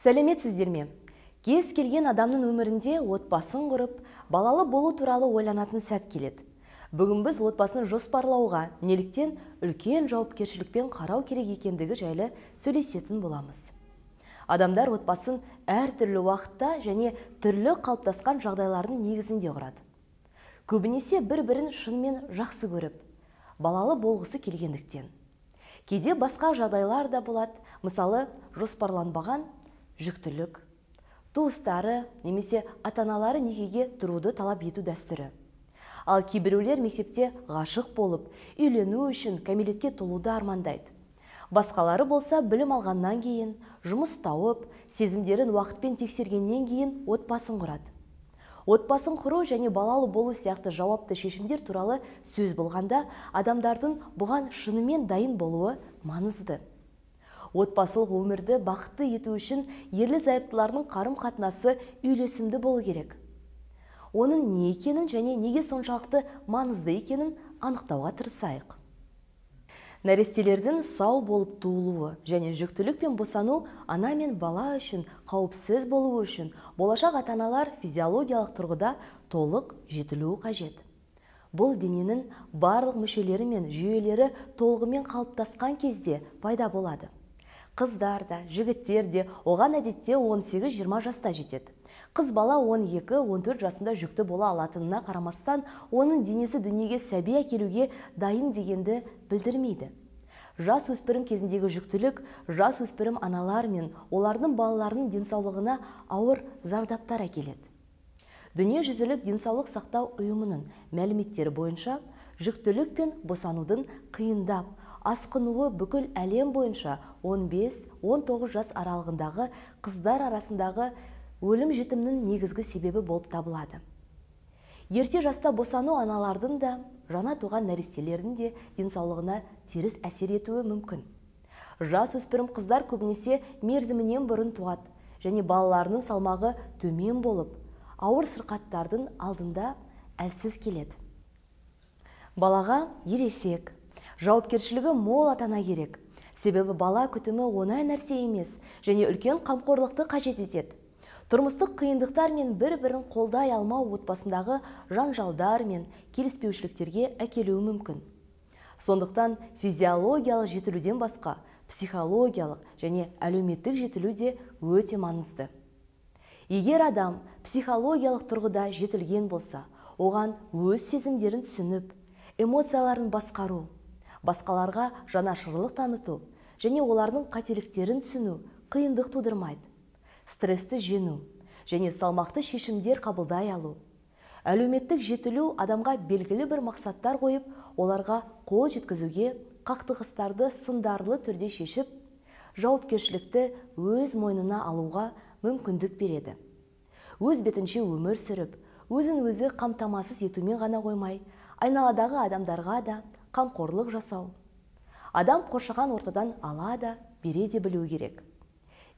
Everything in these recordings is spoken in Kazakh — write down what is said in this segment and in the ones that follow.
сәлеметсіздер ме кез келген адамның өмірінде отбасын құрып балалы болу туралы ойланатын сәт келеді бүгін біз отбасын жоспарлауға неліктен үлкен жауапкершілікпен қарау керек екендігі жайлы сөйлесетін боламыз адамдар отбасын әртүрлі уақытта және түрлі қалыптасқан жағдайлардың негізінде құрады көбінесе бір бірін шынымен жақсы көріп балалы болғысы келгендіктен кейде басқа жағдайлар да болады мысалы жоспарланбаған жүктілік туыстары немесе ата аналары некеге тұруды талап ету дәстүрі ал кейбіреулер мектепте ғашық болып үйлену үшін кәмелетке толуды армандайды басқалары болса білім алғаннан кейін жұмыс тауып сезімдерін уақытпен тексергеннен кейін отбасын құрады отбасын құру және балалы болу сияқты жауапты шешімдер туралы сөз болғанда адамдардың бұған шынымен дайын болуы маңызды отбасылық өмірді бақытты ету үшін ерлі зайыптылардың қарым қатынасы үйлесімді болу керек оның не екенін және неге соншалықты маңызды екенін анықтауға тырысайық нәрестелердің сау болып туылуы және жүктілік пен босану ана мен бала үшін қауіпсіз болуы үшін болашақ ата аналар физиологиялық тұрғыда толық жетілуі қажет бұл дененің барлық мүшелері мен жүйелері толығымен қалыптасқан кезде пайда болады қыздар да жігіттер де оған әдетте 18-20 жаста жетеді қыз бала 12-14 жасында жүкті бола алатынына қарамастан оның денесі дүниеге сәби әкелуге дайын дегенді білдірмейді жас өспірім кезіндегі жүктілік жас өспірім аналар мен олардың балаларының денсаулығына ауыр зардаптар әкеледі дүниежүзілік денсаулық сақтау ұйымының мәліметтері бойынша жүктілік пен босанудың қиындап асқынуы бүкіл әлем бойынша 15-19 жас аралығындағы қыздар арасындағы өлім жетімнің негізгі себебі болып табылады ерте жаста босану аналардың да жаңа туған нәрестелердің де денсаулығына теріс әсер етуі мүмкін жас өспірім қыздар көбінесе мерзімінен бұрын туады және балаларының салмағы төмен болып ауыр сырқаттардың алдында әлсіз келеді балаға ересек жауапкершілігі мол атана керек себебі бала күтімі оңай нәрсе емес және үлкен қамқорлықты қажет етеді тұрмыстық қиындықтар мен бір бірін қолдай алмау отбасындағы жанжалдар мен келіспеушіліктерге әкелуі мүмкін сондықтан физиологиялық жетілуден басқа психологиялық және әлеуметтік жетілу де өте маңызды егер адам психологиялық тұрғыда жетілген болса оған өз сезімдерін түсініп эмоцияларын басқару басқаларға жанашырлық таныту және олардың қателіктерін түсіну қиындық тудырмайды стрессті жену, және салмақты шешімдер қабылдай алу әлеуметтік жетілу адамға белгілі бір мақсаттар қойып оларға қол жеткізуге қақтығыстарды сындарлы түрде шешіп жауапкершілікті өз мойнына алуға мүмкіндік береді өз бетінше өмір сүріп өзін өзі қамтамасыз етумен ғана қоймай айналадағы адамдарға да қамқорлық жасау адам қоршаған ортадан ала да бере де білуі керек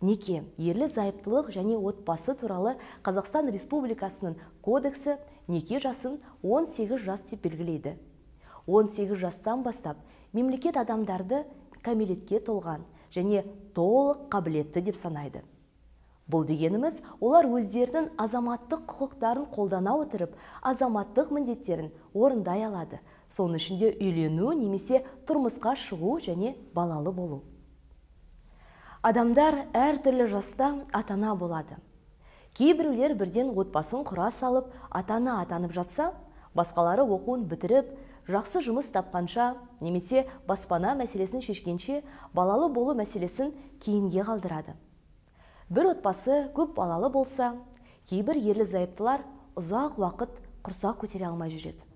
неке ерлі зайыптылық және отбасы туралы қазақстан республикасының кодексі неке жасын 18 жас деп белгілейді 18 жастан бастап мемлекет адамдарды кәмелетке толған және толық қабілетті деп санайды бұл дегеніміз олар өздерінің азаматтық құқықтарын қолдана отырып азаматтық міндеттерін орындай алады соның ішінде үйлену немесе тұрмысқа шығу және балалы болу адамдар әр түрлі жаста атана болады кейбіреулер бірден отбасын құра салып атана атанып жатса басқалары оқуын бітіріп жақсы жұмыс тапқанша немесе баспана мәселесін шешкенше балалы болу мәселесін кейінге қалдырады бір отбасы көп балалы болса кейбір ерлі зайыптылар ұзақ уақыт құрсақ көтере алмай жүреді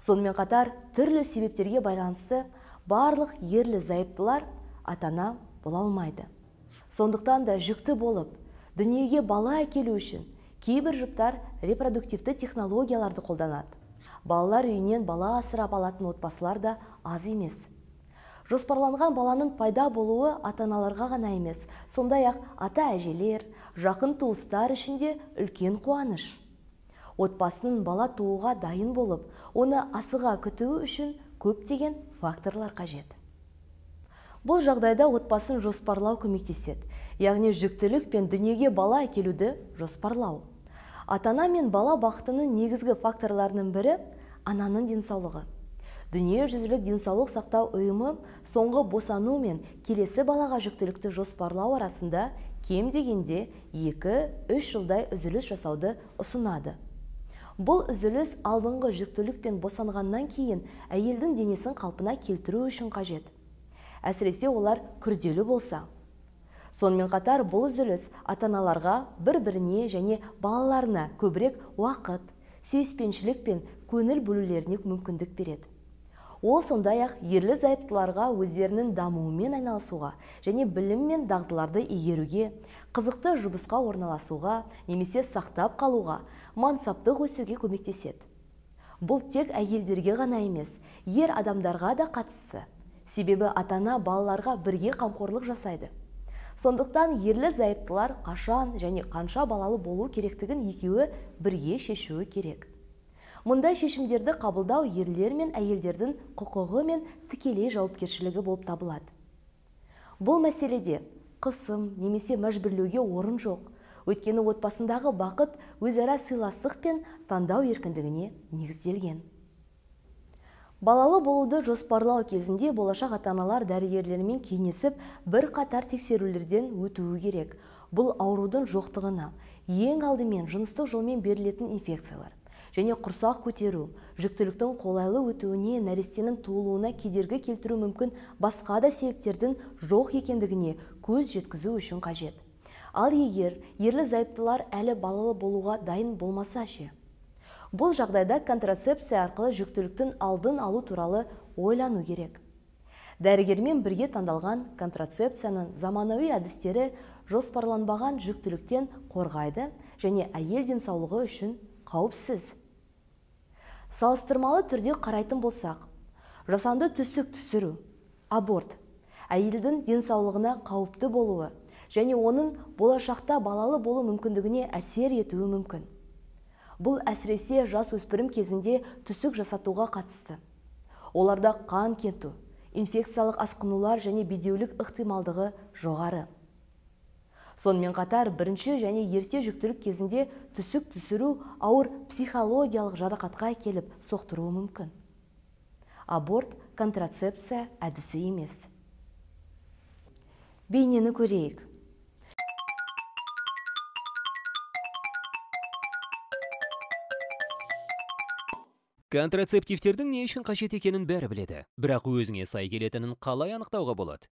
сонымен қатар түрлі себептерге байланысты барлық ерлі зайыптылар атана бола алмайды сондықтан да жүкті болып дүниеге бала әкелу үшін кейбір жұптар репродуктивті технологияларды қолданады балалар үйінен бала асырап алатын отбасылар да аз емес жоспарланған баланың пайда болуы атаналарға ғана емес сондай ақ ата әжелер жақын туыстар үшін үлкен қуаныш отбасының бала тууға дайын болып оны асыға күтуі үшін көптеген факторлар қажет бұл жағдайда отбасын жоспарлау көмектеседі яғни жүктілік пен дүниеге бала әкелуді жоспарлау Атана мен бала бақытының негізгі факторларының бірі ананың денсаулығы дүниежүзілік денсаулық сақтау ұйымы соңғы босану мен келесі балаға жүктілікті жоспарлау арасында кем дегенде 2-3 жылдай үзіліс жасауды ұсынады бұл үзіліс алдыңғы жүктілік пен босанғаннан кейін әйелдің денесін қалпына келтіру үшін қажет әсіресе олар күрделі болса сонымен қатар бұл үзіліс атаналарға бір біріне және балаларына көбірек уақыт сүйіспеншілік пен көңіл бөлулеріне мүмкіндік береді ол сондай ақ ерлі зайыптыларға өздерінің дамуымен айналысуға және білім мен дағдыларды игеруге қызықты жұмысқа орналасуға немесе сақтап қалуға мансаптық өсуге көмектеседі бұл тек әйелдерге ғана емес ер адамдарға да қатысты себебі атана ана балаларға бірге қамқорлық жасайды сондықтан ерлі зайыптылар қашан және қанша балалы болу керектігін екеуі бірге шешуі керек мұндай шешімдерді қабылдау ерлер мен әйелдердің құқығы мен тікелей жауапкершілігі болып табылады бұл мәселеде қысым немесе мәжбүрлеуге орын жоқ өткені отбасындағы бақыт өзара сыйластық пен таңдау еркіндігіне негізделген балалы болуды жоспарлау кезінде болашақ ата аналар дәрігерлермен кеңесіп бір қатар тексерулерден өтуі керек бұл аурудың жоқтығына ең алдымен жыныстық жолмен берілетін инфекциялар және құрсақ көтеру жүктіліктің қолайлы өтуіне нәрестенің туылуына кедергі келтіру мүмкін басқа да себептердің жоқ екендігіне көз жеткізу үшін қажет ал егер ерлі зайыптылар әлі балалы болуға дайын болмаса ше бұл жағдайда контрацепция арқылы жүктіліктің алдын алу туралы ойлану керек дәрігермен бірге таңдалған контрацепцияның заманауи әдістері жоспарланбаған жүктіліктен қорғайды және әйел денсаулығы үшін қауіпсіз салыстырмалы түрде қарайтын болсақ жасанды түсік түсіру аборт әйелдің денсаулығына қауіпті болуы және оның болашақта балалы болу мүмкіндігіне әсер етуі мүмкін бұл әсіресе жас өспірім кезінде түсік жасатуға қатысты оларда қан кету, инфекциялық асқынулар және бедеулік ықтималдығы жоғары сонымен қатар бірінші және ерте жүктілік кезінде түсік түсіру ауыр психологиялық жарақатқа келіп соқтыруы мүмкін аборт контрацепция әдісі емес бейнені көрейік контрацептивтердің не үшін қажет екенін бәрі біледі бірақ өзіңе сай келетінін қалай анықтауға болады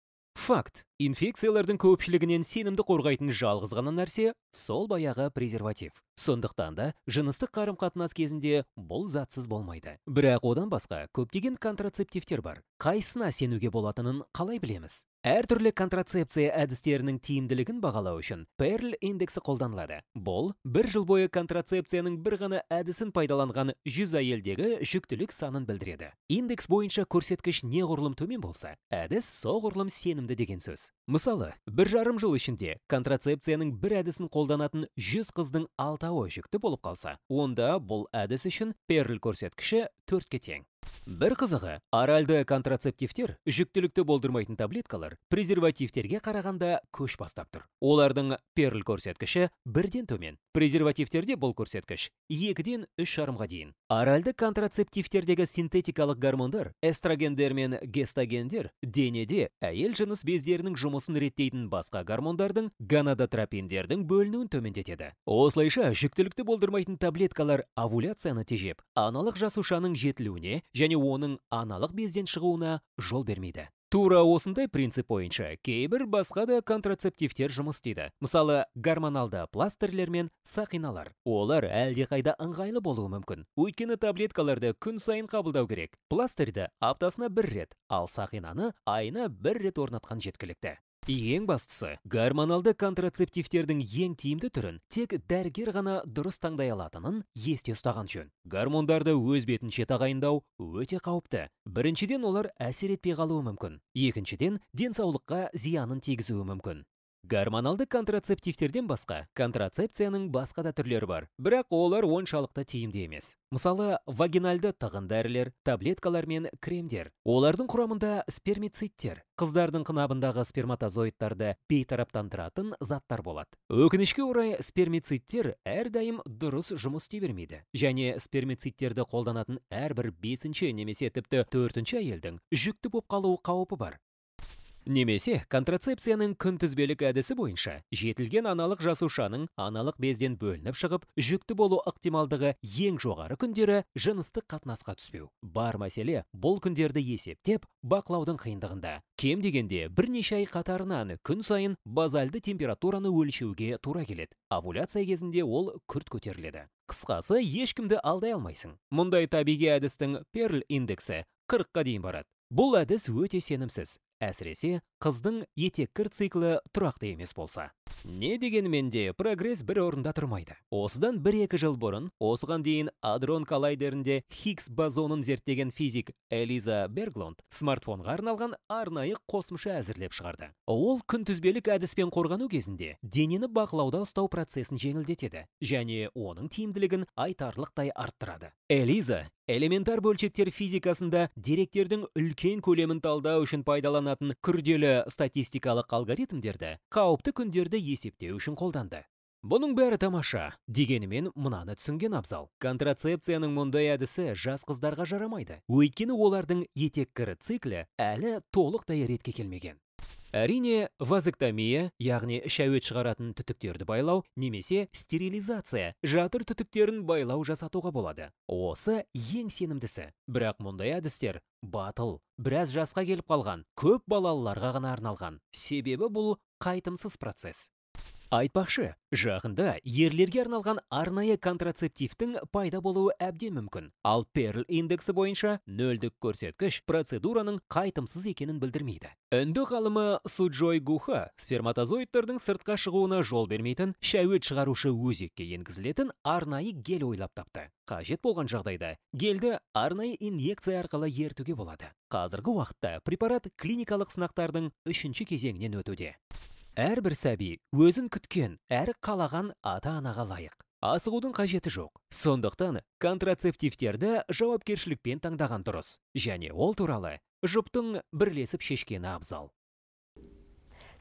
факт инфекциялардың көпшілігінен сенімді қорғайтын жалғыз ғана нәрсе сол баяғы презерватив сондықтан да жыныстық қарым қатынас кезінде бұл затсыз болмайды бірақ одан басқа көптеген контрацептивтер бар қайсысына сенуге болатынын қалай білеміз әртүрлі контрацепция әдістерінің тиімділігін бағалау үшін перл индексі қолданылады бұл бір жыл бойы контрацепцияның бір ғана әдісін пайдаланған жүз әйелдегі жүктілік санын білдіреді индекс бойынша көрсеткіш неғұрлым төмен болса әдіс соғұрлым сенімді деген сөз мысалы бір жарым жыл ішінде контрацепцияның бір әдісін қолданатын жүз қыздың алтауы жүкті болып қалса онда бұл әдіс үшін перл көрсеткіші төртке тең бір қызығы аральды контрацептивтер жүктілікті болдырмайтын таблеткалар презервативтерге қарағанда көш бастап тұр олардың перл көрсеткіші бірден төмен презервативтерде бұл көрсеткіш екіден үш жарымға дейін аральды контрацептивтердегі синтетикалық гормондар эстрогендер мен гестогендер денеде әйел жыныс бездерінің жұмысын реттейтін басқа гормондардың гонадотропиндердің бөлінуін төмендетеді осылайша жүктілікті болдырмайтын таблеткалар овуляцияны тежеп аналық жасушаның жетілуіне және оның аналық безден шығуына жол бермейді тура осындай принцип бойынша кейбір басқа да контрацептивтер жұмыс істейді мысалы гормоналды пластырлер мен сақиналар олар әлдеқайда ыңғайлы болуы мүмкін өйткені таблеткаларды күн сайын қабылдау керек пластырьді аптасына бір рет ал сақинаны айына бір рет орнатқан жеткілікті ең бастысы гормоналды контрацептивтердің ең тиімді түрін тек дәрігер ғана дұрыс таңдай алатынын есте ұстаған жөн гормондарды өз бетінше тағайындау өте қауіпті біріншіден олар әсер етпей қалуы мүмкін екіншіден денсаулыққа зиянын тигізуі мүмкін гормоналды контрацептивтерден басқа контрацепцияның басқа да түрлері бар бірақ олар оншалықты тиімді емес мысалы вагинальды тығын дәрілер таблеткалар мен кремдер олардың құрамында спермицидтер қыздардың қынабындағы сперматозоидтарды бейтараптандыратын заттар болады өкінішке орай спермицидтер әрдайым дұрыс жұмыс істей бермейді және спермицидтерді қолданатын әрбір бесінші немесе тіпті төртінші әйелдің жүкті болып қалу қаупі бар немесе контрацепцияның күнтізбелік әдісі бойынша жетілген аналық жасушаның аналық безден бөлініп шығып жүкті болу ықтималдығы ең жоғары күндері жыныстық қатынасқа түспеу бар мәселе бұл күндерді есептеп бақылаудың қиындығында кем дегенде бірнеше ай қатарынан күн сайын базальды температураны өлшеуге тура келеді овуляция кезінде ол күрт көтеріледі қысқасы ешкімді алдай алмайсың мұндай табиғи әдістің перл индексі 40-қа дейін барады бұл әдіс өте сенімсіз әсіресе қыздың етеккір циклі тұрақты емес болса не дегенмен де прогресс бір орында тұрмайды осыдан бір екі жыл бұрын осыған дейін адрон коллайдерінде Хигс базонын зерттеген физик элиза берглонд смартфонға арналған арнайы қосымша әзірлеп шығарды ол күнтізбелік әдіспен қорғану кезінде денені бақылауда ұстау процесін жеңілдетеді және оның тиімділігін айтарлықтай арттырады элиза элементар бөлшектер физикасында деректердің үлкен көлемін талдау үшін пайдаланатын күрделі статистикалық алгоритмдерді қауіпті күндерді есептеу үшін қолданды бұның бәрі тамаша дегенімен мынаны түсінген абзал контрацепцияның мұндай әдісі жас қыздарға жарамайды өйткені олардың етеккірі циклі әлі толықтай ретке келмеген әрине вазэктомия яғни шәует шығаратын түтіктерді байлау немесе стерилизация жатыр түтіктерін байлау жасатуға болады осы ең сенімдісі бірақ мұндай әдістер батыл біраз жасқа келіп қалған көп балалыларға ғана арналған себебі бұл қайтымсыз процесс айтпақшы жақында ерлерге арналған арнайы контрацептивтің пайда болуы әбден мүмкін ал перл индексі бойынша нөлдік көрсеткіш процедураның қайтымсыз екенін білдірмейді үнді ғалымы суджой гуха сперматозоидтардың сыртқа шығуына жол бермейтін шәует шығарушы өзекке енгізілетін арнайы гель ойлап тапты қажет болған жағдайда гельді арнайы инъекция арқылы ертуге болады қазіргі уақытта препарат клиникалық сынақтардың үшінші кезеңінен өтуде әрбір сәби өзін күткен әрі қалаған ата анаға лайық асығудың қажеті жоқ сондықтан контрацептивтерді жауапкершілікпен таңдаған дұрыс және ол туралы жұптың бірлесіп шешкені абзал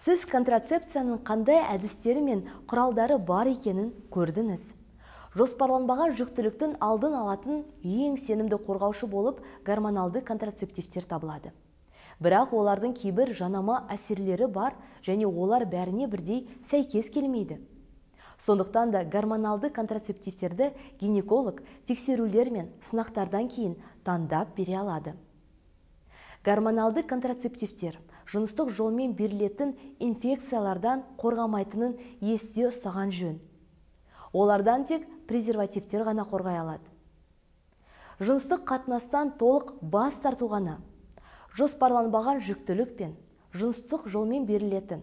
сіз контрацепцияның қандай әдістері мен құралдары бар екенін көрдіңіз жоспарланбаған жүктіліктің алдын алатын ең сенімді қорғаушы болып гормоналды контрацептивтер табылады бірақ олардың кейбір жанама әсерлері бар және олар бәріне бірдей сәйкес келмейді сондықтан да гормоналды контрацептивтерді гинеколог тексерулер мен сынақтардан кейін таңдап бере алады гормоналды контрацептивтер жыныстық жолмен берілетін инфекциялардан қорғамайтынын есте ұстаған жөн олардан тек презервативтер ғана қорғай алады жыныстық қатынастан толық бас тарту ғана жоспарланбаған жүктілік пен жыныстық жолмен берілетін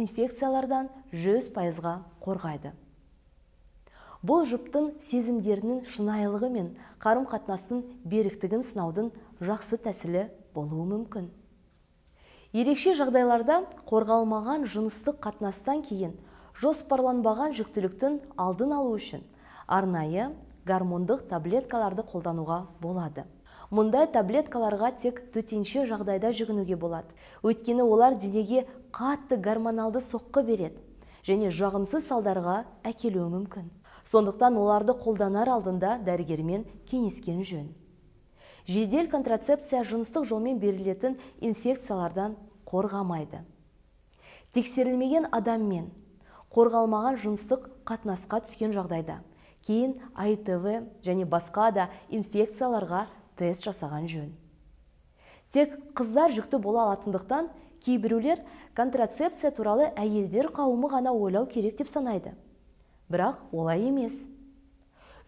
инфекциялардан 100 пайызға қорғайды бұл жұптың сезімдерінің шынайылығы мен қарым қатынастың беріктігін сынаудың жақсы тәсілі болуы мүмкін ерекше жағдайларда қорғалмаған жыныстық қатынастан кейін жоспарланбаған жүктіліктің алдын алу үшін арнайы гормондық таблеткаларды қолдануға болады мұндай таблеткаларға тек төтенше жағдайда жүгінуге болады өйткені олар денеге қатты гормоналды соққы береді және жағымсыз салдарға әкелуі мүмкін сондықтан оларды қолданар алдында дәрігермен кеңескен жөн жедел контрацепция жыныстық жолмен берілетін инфекциялардан қорғамайды тексерілмеген адаммен қорғалмаған жыныстық қатынасқа түскен жағдайда кейін аитв және басқа да инфекцияларға тест жасаған жөн тек қыздар жүкті бола алатындықтан кейбіреулер контрацепция туралы әйелдер қауымы ғана ойлау керек деп санайды бірақ олай емес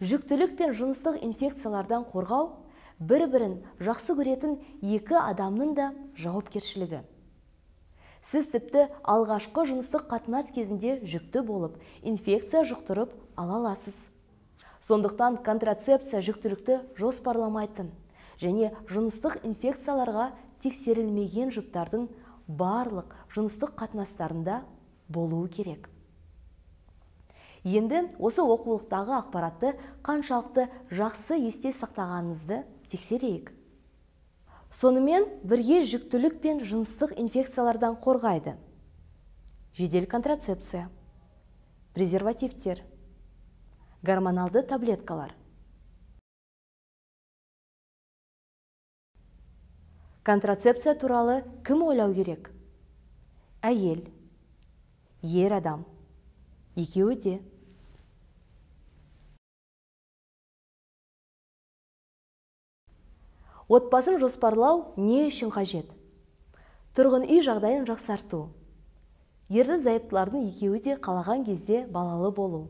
жүктілік пен жыныстық инфекциялардан қорғау бір бірін жақсы көретін екі адамның да жауапкершілігі сіз тіпті алғашқы жыныстық қатынас кезінде жүкті болып инфекция жұқтырып ала аласыз сондықтан контрацепция жүктілікті жоспарламайтын және жыныстық инфекцияларға тексерілмеген жұптардың барлық жыныстық қатынастарында болуы керек енді осы оқулықтағы ақпаратты қаншалықты жақсы есте сақтағаныңызды тексерейік сонымен бірге жүктілік пен жыныстық инфекциялардан қорғайды жедел контрацепция презервативтер гормоналды таблеткалар контрацепция туралы кім ойлау керек әйел ер адам екеуі де отбасын жоспарлау не үшін қажет тұрғын үй жағдайын жақсарту ерлі зайыптылардың екеуі де қалаған кезде балалы болу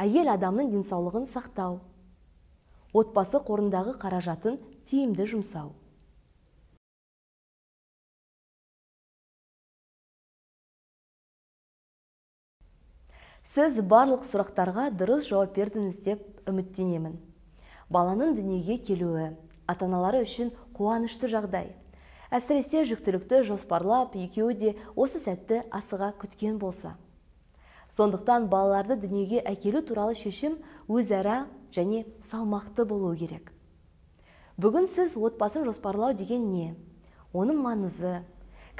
әйел адамның денсаулығын сақтау отбасы қорындағы қаражатын тиімді жұмсау сіз барлық сұрақтарға дұрыс жауап бердіңіз деп үміттенемін баланың дүниеге келуі ата аналары үшін қуанышты жағдай әсіресе жүктілікті жоспарлап екеуі де осы сәтті асыға күткен болса сондықтан балаларды дүниеге әкелу туралы шешім өзара және салмақты болуы керек бүгін сіз отбасын жоспарлау деген не оның маңызы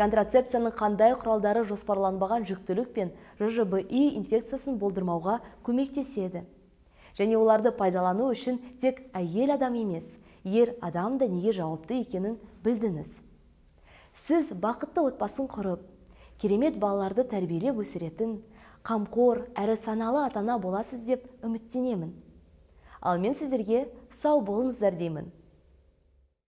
контрацепцияның қандай құралдары жоспарланбаған жүктілік пен жжби инфекциясын болдырмауға көмектеседі және оларды пайдалану үшін тек әйел адам емес ер адам да неге жауапты екенін білдіңіз сіз бақытты отбасын құрып керемет балаларды тәрбиелеп өсіретін қамқор әрі саналы атана боласыз деп үміттенемін ал мен сіздерге сау болыңыздар деймін